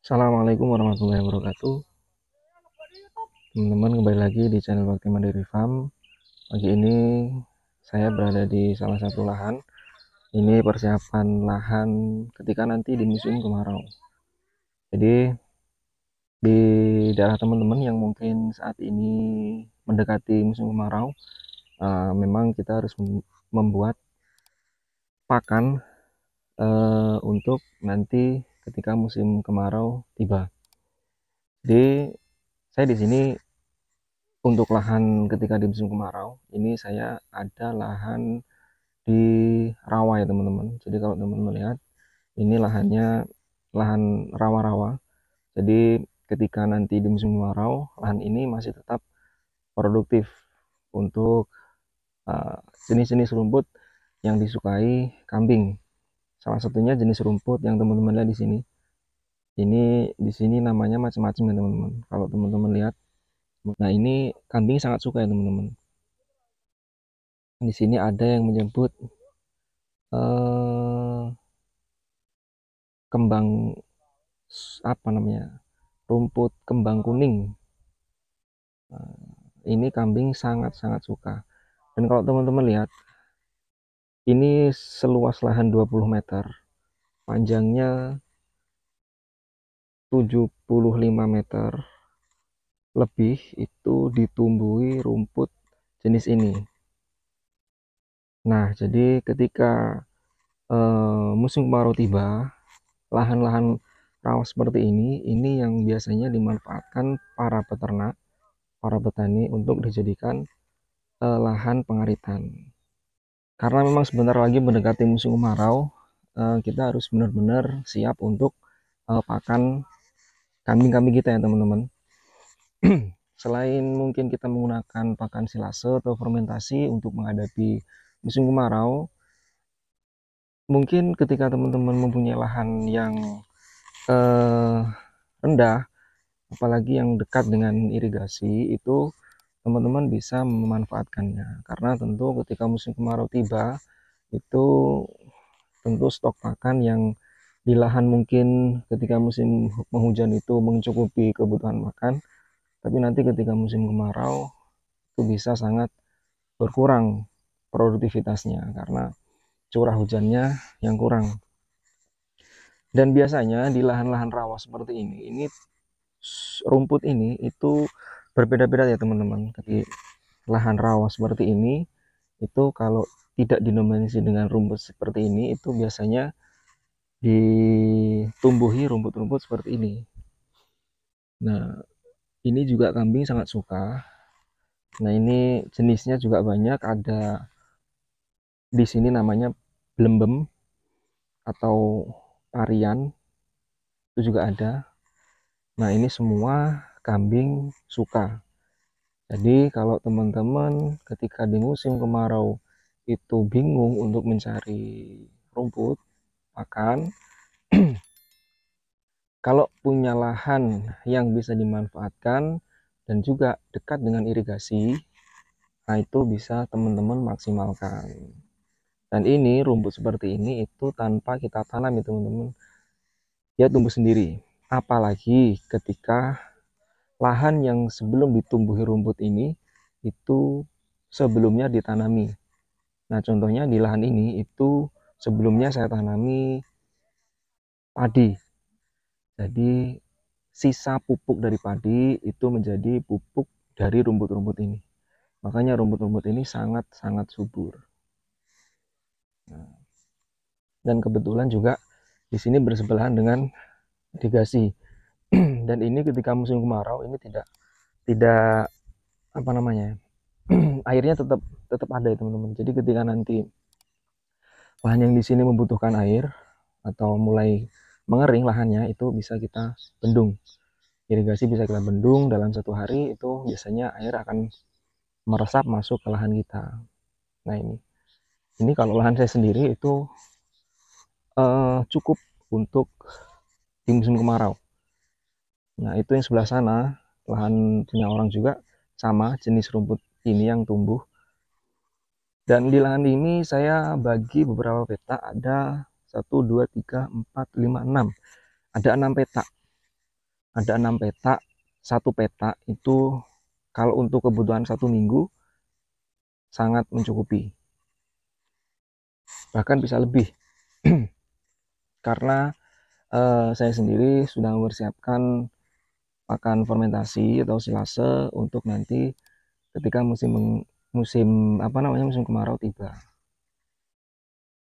Assalamualaikum warahmatullahi wabarakatuh Teman-teman kembali lagi di channel Bakti Mandiri Farm Pagi ini saya berada di salah satu lahan Ini persiapan lahan ketika nanti di musim kemarau Jadi di daerah teman-teman yang mungkin saat ini mendekati musim kemarau uh, Memang kita harus membuat pakan uh, untuk nanti ketika musim kemarau tiba. Jadi saya di sini untuk lahan ketika di musim kemarau ini saya ada lahan di rawa ya teman-teman. Jadi kalau teman-teman lihat ini lahannya lahan rawa-rawa. Jadi ketika nanti di musim kemarau lahan ini masih tetap produktif untuk eh, jenis-jenis uh, jenis -jenis rumput yang disukai kambing Salah satunya jenis rumput yang teman-teman lihat di sini. Ini di sini namanya macam-macam ya teman-teman. Kalau teman-teman lihat, nah ini kambing sangat suka ya teman-teman. Di sini ada yang menyebut uh, kembang apa namanya rumput kembang kuning. Nah, ini kambing sangat-sangat suka. Dan kalau teman-teman lihat, ini seluas lahan 20 meter, panjangnya 75 meter lebih itu ditumbuhi rumput jenis ini. Nah, jadi ketika eh, musim kemarau tiba, lahan-lahan rawa seperti ini, ini yang biasanya dimanfaatkan para peternak, para petani untuk dijadikan eh, lahan pengaritan. Karena memang sebentar lagi mendekati musim kemarau, eh, kita harus benar-benar siap untuk eh, pakan kambing-kambing kita ya teman-teman. Selain mungkin kita menggunakan pakan silase atau fermentasi untuk menghadapi musim kemarau, mungkin ketika teman-teman mempunyai lahan yang eh, rendah, apalagi yang dekat dengan irigasi itu teman-teman bisa memanfaatkannya karena tentu ketika musim kemarau tiba itu tentu stok pakan yang di lahan mungkin ketika musim penghujan itu mencukupi kebutuhan makan tapi nanti ketika musim kemarau itu bisa sangat berkurang produktivitasnya karena curah hujannya yang kurang dan biasanya di lahan-lahan rawa seperti ini ini rumput ini itu berbeda-beda ya teman-teman jadi lahan rawa seperti ini itu kalau tidak dinominasi dengan rumput seperti ini itu biasanya ditumbuhi rumput-rumput seperti ini nah ini juga kambing sangat suka nah ini jenisnya juga banyak ada di sini namanya blembem atau parian itu juga ada nah ini semua kambing suka. Jadi kalau teman-teman ketika di musim kemarau itu bingung untuk mencari rumput pakan, kalau punya lahan yang bisa dimanfaatkan dan juga dekat dengan irigasi, nah itu bisa teman-teman maksimalkan. Dan ini rumput seperti ini itu tanpa kita tanam ya teman-teman, ya tumbuh sendiri. Apalagi ketika lahan yang sebelum ditumbuhi rumput ini itu sebelumnya ditanami. Nah, contohnya di lahan ini itu sebelumnya saya tanami padi. Jadi sisa pupuk dari padi itu menjadi pupuk dari rumput-rumput ini. Makanya rumput-rumput ini sangat-sangat subur. Nah, dan kebetulan juga di sini bersebelahan dengan irigasi. dan ini ketika musim kemarau ini tidak tidak apa namanya ya, airnya tetap tetap ada ya teman-teman jadi ketika nanti lahan yang di sini membutuhkan air atau mulai mengering lahannya itu bisa kita bendung irigasi bisa kita bendung dalam satu hari itu biasanya air akan meresap masuk ke lahan kita nah ini ini kalau lahan saya sendiri itu uh, cukup untuk di musim kemarau Nah, itu yang sebelah sana, lahan punya orang juga sama jenis rumput ini yang tumbuh. Dan di lahan ini saya bagi beberapa peta, ada 1 2 3 4 5 6. Ada 6 peta. Ada 6 peta. Satu peta itu kalau untuk kebutuhan satu minggu sangat mencukupi. Bahkan bisa lebih. Karena eh, saya sendiri sudah mempersiapkan pakan fermentasi atau silase untuk nanti ketika musim musim apa namanya musim kemarau tiba.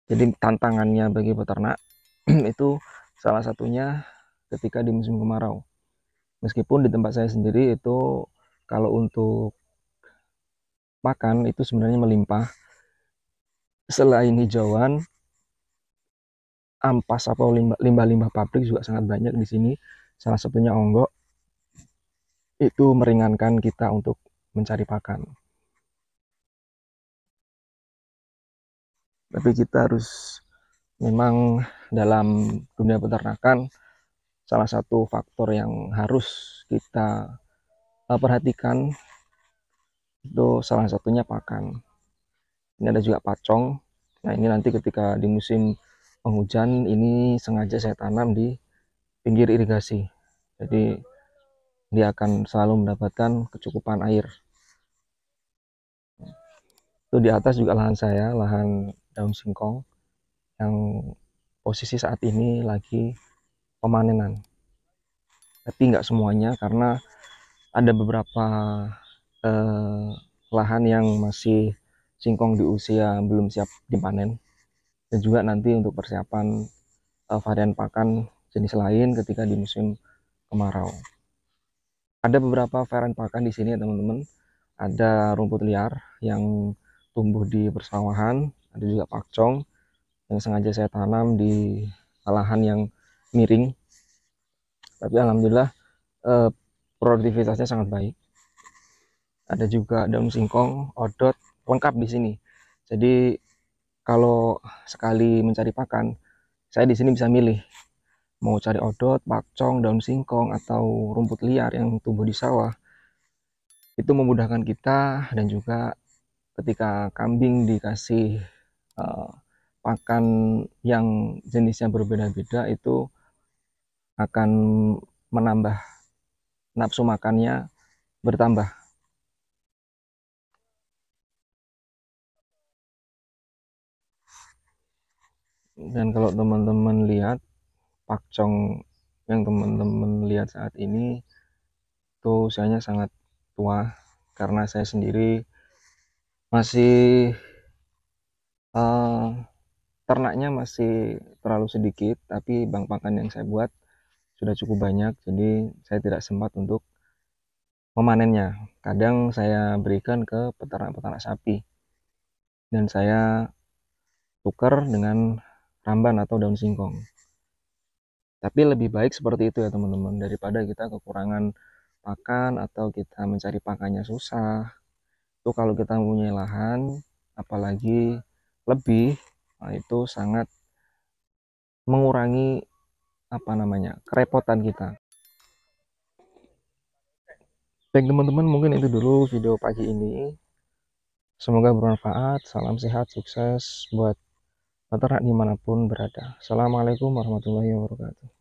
Jadi tantangannya bagi peternak itu salah satunya ketika di musim kemarau. Meskipun di tempat saya sendiri itu kalau untuk pakan itu sebenarnya melimpah. Selain hijauan, ampas atau limbah-limbah pabrik juga sangat banyak di sini. Salah satunya onggok itu meringankan kita untuk mencari pakan. Tapi kita harus memang dalam dunia peternakan salah satu faktor yang harus kita eh, perhatikan itu salah satunya pakan. Ini ada juga pacong. Nah, ini nanti ketika di musim penghujan ini sengaja saya tanam di pinggir irigasi. Jadi dia akan selalu mendapatkan kecukupan air itu di atas juga lahan saya lahan daun singkong yang posisi saat ini lagi pemanenan tapi nggak semuanya karena ada beberapa eh, lahan yang masih singkong di usia belum siap dipanen dan juga nanti untuk persiapan eh, varian pakan jenis lain ketika di musim kemarau ada beberapa varian pakan di sini ya teman-teman ada rumput liar yang tumbuh di persawahan ada juga pakcong yang sengaja saya tanam di lahan yang miring tapi alhamdulillah eh, produktivitasnya sangat baik ada juga daun singkong odot lengkap di sini jadi kalau sekali mencari pakan saya di sini bisa milih mau cari odot, pakcong, daun singkong atau rumput liar yang tumbuh di sawah itu memudahkan kita dan juga ketika kambing dikasih uh, pakan yang jenisnya berbeda-beda itu akan menambah nafsu makannya bertambah dan kalau teman-teman lihat Pak yang teman-teman lihat saat ini itu usianya sangat tua karena saya sendiri masih uh, ternaknya masih terlalu sedikit tapi bank pakan yang saya buat sudah cukup banyak jadi saya tidak sempat untuk memanennya kadang saya berikan ke peternak-peternak sapi dan saya tukar dengan ramban atau daun singkong tapi lebih baik seperti itu ya teman-teman daripada kita kekurangan pakan atau kita mencari pakannya susah. Itu kalau kita punya lahan apalagi lebih nah itu sangat mengurangi apa namanya kerepotan kita. Baik teman-teman mungkin itu dulu video pagi ini. Semoga bermanfaat. Salam sehat, sukses buat masyarakat dimanapun berada. Assalamualaikum warahmatullahi wabarakatuh.